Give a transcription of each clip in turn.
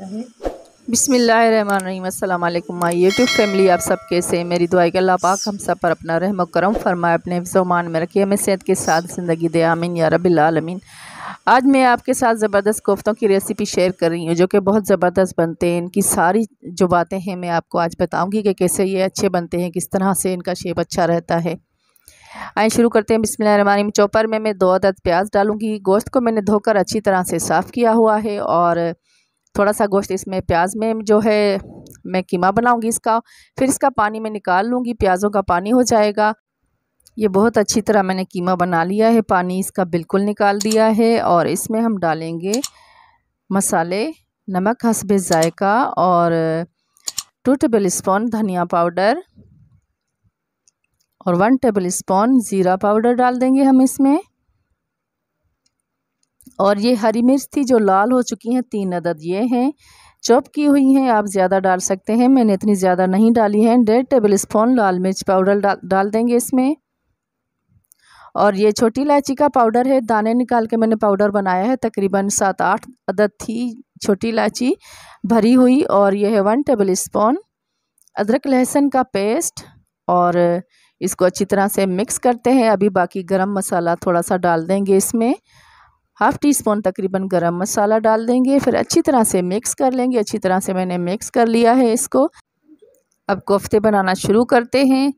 बिसमीम my YouTube family आप सब कैसे मेरी दुआई के अल्लाह पाक हम सब पर अपना रहम करम फरमाए अपने हिफ्जमान में रखिए हमें सेहत के साथ ज़िंदगी दे आमीन या रबीआलमीन आज मैं आपके साथ ज़बरदस्त कोफ्तों की रेसिपी शेयर कर रही हूँ जो कि बहुत ज़बरदस्त बनते हैं इनकी सारी जो बातें हैं मैं आपको आज बताऊँगी कि कैसे ये अच्छे बनते हैं किस तरह से इनका शेप अच्छा रहता है आए शुरू करते हैं बिसमीम चौपर में मैं दो अदद प्याज डालूँगी गोश्त को मैंने धोकर अच्छी तरह से साफ़ किया हुआ है और थोड़ा सा गोश्त इसमें प्याज में जो है मैं कीमा बनाऊंगी इसका फिर इसका पानी मैं निकाल लूँगी प्याज़ों का पानी हो जाएगा ये बहुत अच्छी तरह मैंने कीमा बना लिया है पानी इसका बिल्कुल निकाल दिया है और इसमें हम डालेंगे मसाले नमक हसब ज़ायका और टू टेबल स्पून धनिया पाउडर और वन टेबल स्पून ज़ीरा पाउडर डाल देंगे हम इसमें और ये हरी मिर्च थी जो लाल हो चुकी हैं तीन अदद ये हैं चॉप की हुई हैं आप ज़्यादा डाल सकते हैं मैंने इतनी ज़्यादा नहीं डाली है डेढ़ टेबल स्पून लाल मिर्च पाउडर डाल डाल देंगे इसमें और ये छोटी इलायची का पाउडर है दाने निकाल के मैंने पाउडर बनाया है तकरीबन सात आठ अदद थी छोटी इलायची भरी हुई और यह है वन टेबल स्पून अदरक लहसुन का पेस्ट और इसको अच्छी तरह से मिक्स करते हैं अभी बाकी गरम मसाला थोड़ा सा डाल देंगे इसमें हाफ़ टी स्पून तकरीबन गरम मसाला डाल देंगे फिर अच्छी तरह से मिक्स कर लेंगे अच्छी तरह से मैंने मिक्स कर लिया है इसको अब कोफ्ते बनाना शुरू करते हैं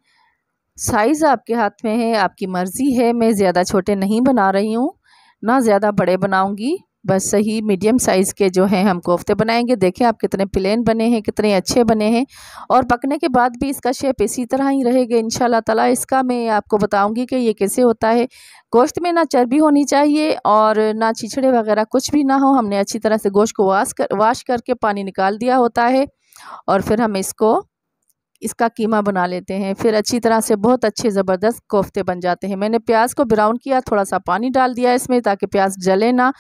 साइज़ आपके हाथ में है आपकी मर्ज़ी है मैं ज़्यादा छोटे नहीं बना रही हूँ ना ज़्यादा बड़े बनाऊँगी बस सही मीडियम साइज़ के जो हैं हम कोफ्ते बनाएंगे देखें आप कितने प्लेन बने हैं कितने अच्छे बने हैं और पकने के बाद भी इसका शेप इसी तरह ही रहेगा इन ताला इसका मैं आपको बताऊँगी कि ये कैसे होता है गोश्त में ना चर्बी होनी चाहिए और ना छिछड़े वगैरह कुछ भी ना हो हमने अच्छी तरह से गोश्त को वाश कर वाश करके पानी निकाल दिया होता है और फिर हम इसको इसका कीमा बना लेते हैं फिर अच्छी तरह से बहुत अच्छे ज़बरदस्त कोफ्ते बन जाते हैं मैंने प्याज को ब्राउन किया थोड़ा सा पानी डाल दिया इसमें ताकि प्याज जले ना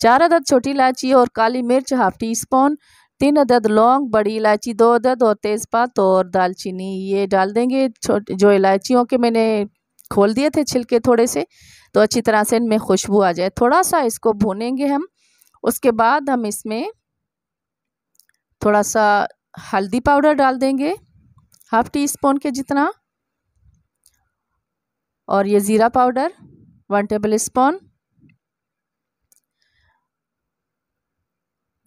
चार अदद छोटी इलायची और काली मिर्च हाफ टी स्पून तीन अदद लौंग बड़ी इलायची दो अदद और तेज़पात और दालचीनी ये डाल देंगे जो इलायचियों के मैंने खोल दिए थे छिलके थोड़े से तो अच्छी तरह से इनमें खुशबू आ जाए थोड़ा सा इसको भूनेंगे हम उसके बाद हम इसमें थोड़ा सा हल्दी पाउडर डाल देंगे हाफ टी स्पून के जितना और ये ज़ीरा पाउडर वन टेबल स्पून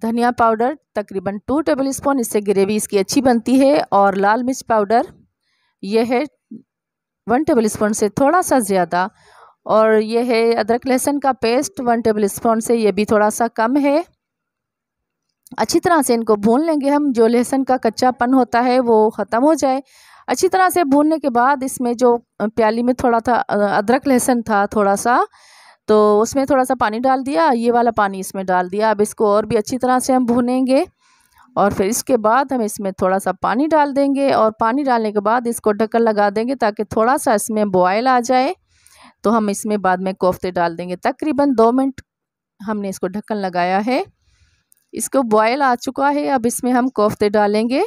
धनिया पाउडर तकरीबन टू टेबल स्पून इससे ग्रेवी इसकी अच्छी बनती है और लाल मिर्च पाउडर यह है वन टेबल स्पून से थोड़ा सा ज़्यादा और यह है अदरक लहसुन का पेस्ट वन टेबल स्पून से यह भी थोड़ा सा कम है अच्छी तरह से इनको भून लेंगे हम जो लहसुन का कच्चापन होता है वो ख़त्म हो जाए अच्छी तरह से भूनने के बाद इसमें जो प्याली में थोड़ा था अदरक लहसुन था थोड़ा सा तो उसमें थोड़ा सा पानी डाल दिया ये वाला पानी इसमें डाल दिया अब इसको और भी अच्छी तरह से हम भुनेंगे और फिर इसके बाद हम इसमें थोड़ा सा पानी डाल देंगे और पानी डालने के बाद इसको ढक्कन लगा देंगे ताकि थोड़ा सा इसमें बॉयल आ जाए तो हम इसमें बाद में कोफ्ते डाल देंगे तकरीबन दो मिनट हमने इसको ढक्कन लगाया है इसको बॉयल आ चुका है अब इसमें हम कोफ्ते डालेंगे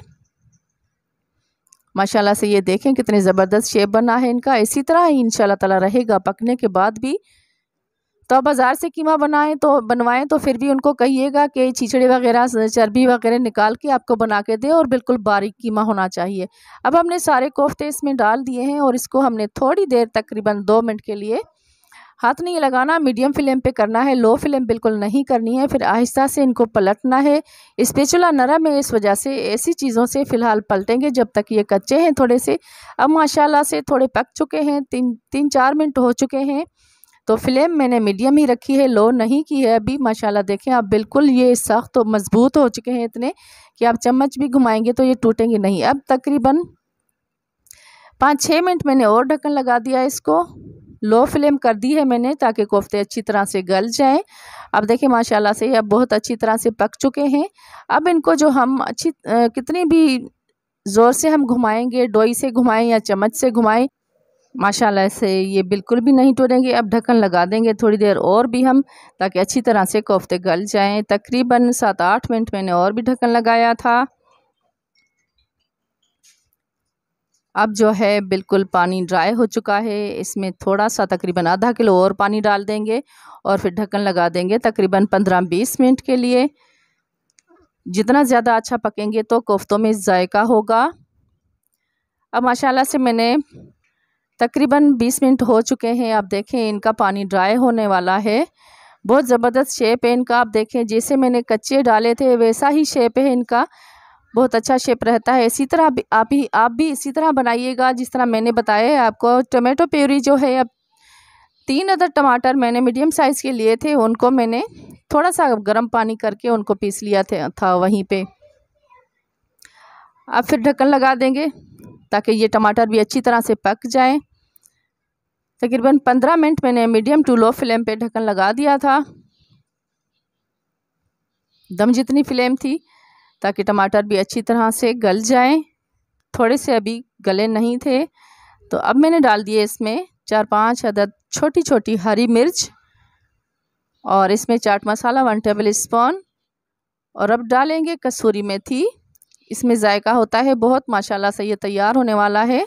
माशाल्लाह से ये देखें कितने ज़बरदस्त शेप बना है इनका इसी तरह ही इन ताला रहेगा पकने के बाद भी तो आप बाज़ार से कीमा बनाएं तो बनवाएं तो फिर भी उनको कहिएगा कि छिछड़े वगैरह चर्बी वगैरह निकाल के आपको बना के दें और बिल्कुल बारीक कीमा होना चाहिए अब हमने सारे कोफ्ते इसमें डाल दिए हैं और इसको हमने थोड़ी देर तकरीबन दो मिनट के लिए हाथ नहीं लगाना मीडियम फ्लेम पे करना है लो फ्लेम बिल्कुल नहीं करनी है फिर आहिस्ता से इनको पलटना है इस्पेचुला नरम है इस वजह से ऐसी चीज़ों से फ़िलहाल पलटेंगे जब तक ये कच्चे हैं थोड़े से अब माशाल्लाह से थोड़े पक चुके हैं तीन तीन चार मिनट हो चुके हैं तो फ्लेम मैंने मीडियम ही रखी है लो नहीं की है अभी माशाल्लाह देखें आप बिल्कुल ये सख्त और मज़बूत हो चुके हैं इतने कि आप चम्मच भी घुमाएंगे तो ये टूटेंगे नहीं अब तकरीबन पाँच छः मिनट मैंने और ढक्कन लगा दिया इसको लो फ्लेम कर दी है मैंने ताकि कोफ्ते अच्छी तरह से गल जाएं अब देखिए माशाल्लाह से ये अब बहुत अच्छी तरह से पक चुके हैं अब इनको जो हम अच्छी कितनी भी ज़ोर से हम घुमाएंगे डोई से घुमाएं या चम्मच से घुमाएं माशाल्लाह से ये बिल्कुल भी नहीं टूटेंगे अब ढक्कन लगा देंगे थोड़ी देर और भी हम ताकि अच्छी तरह से कोफ्ते गल जाएं तकरीबन सात आठ मिनट मैंने और भी ढक्कन लगाया था अब जो है बिल्कुल पानी ड्राई हो चुका है इसमें थोड़ा सा तकरीबन आधा किलो और पानी डाल देंगे और फिर ढक्कन लगा देंगे तकरीबन पंद्रह बीस मिनट के लिए जितना ज़्यादा अच्छा पकेंगे तो कोफ्तों में जायका होगा अब माशाल्लाह से मैंने तकरीबन 20 मिनट हो चुके हैं आप देखें इनका पानी ड्राई होने वाला है बहुत ज़बरदस्त शेप है इनका आप देखें जैसे मैंने कच्चे डाले थे वैसा ही शेप है इनका बहुत अच्छा शेप रहता है इसी तरह आप ही आप भी इसी तरह बनाइएगा जिस तरह मैंने बताया आपको टमेटो प्यूरी जो है अब तीन अदर टमाटर मैंने मीडियम साइज़ के लिए थे उनको मैंने थोड़ा सा गर्म पानी करके उनको पीस लिया था वहीं पर अब फिर ढक्कन लगा देंगे ताकि ये टमाटर भी अच्छी तरह से पक जाएं तकरीबन पंद्रह मिनट मैंने मीडियम टू लो फ्लेम पे ढक्कन लगा दिया था दम जितनी फ्लेम थी ताकि टमाटर भी अच्छी तरह से गल जाएं थोड़े से अभी गले नहीं थे तो अब मैंने डाल दिए इसमें चार पांच अदद छोटी छोटी हरी मिर्च और इसमें चाट मसाला वन टेबल स्पून और अब डालेंगे कसूरी मेथी इसमें जायका होता है बहुत माशाल्लाह से ये तैयार होने वाला है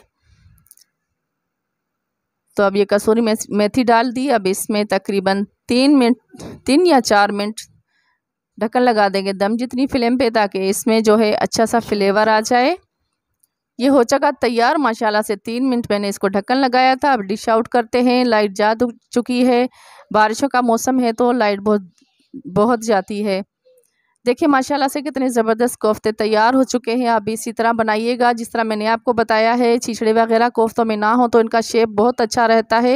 तो अब ये कसूरी मेथी डाल दी अब इसमें तकरीबन तीन मिनट तीन या चार मिनट ढक्कन लगा देंगे दम जितनी फ्लेम पे ताकि इसमें जो है अच्छा सा फ्लेवर आ जाए ये हो चुका तैयार माशाल्लाह से तीन मिनट मैंने इसको ढक्कन लगाया था अब डिश आउट करते हैं लाइट जा चुकी है बारिशों का मौसम है तो लाइट बहुत बहुत जाती है देखिए माशाल्लाह से कितने ज़बरदस्त कोफ्ते तैयार हो चुके हैं आप इसी तरह बनाइएगा जिस तरह मैंने आपको बताया है छिछड़े वगैरह कोफ्तों में ना हो तो इनका शेप बहुत अच्छा रहता है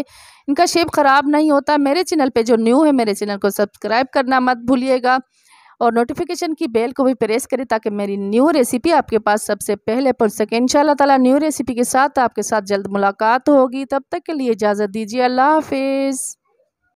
इनका शेप ख़राब नहीं होता मेरे चैनल पे जो न्यू है मेरे चैनल को सब्सक्राइब करना मत भूलिएगा और नोटिफिकेशन की बेल को भी प्रेस करें ताकि मेरी न्यू रेसिपी आपके पास सबसे पहले पहुँच सके इन ताला न्यू रेसिपी के साथ आपके साथ जल्द मुलाकात होगी तब तक के लिए इजाज़त दीजिए अल्लाह हाफिज़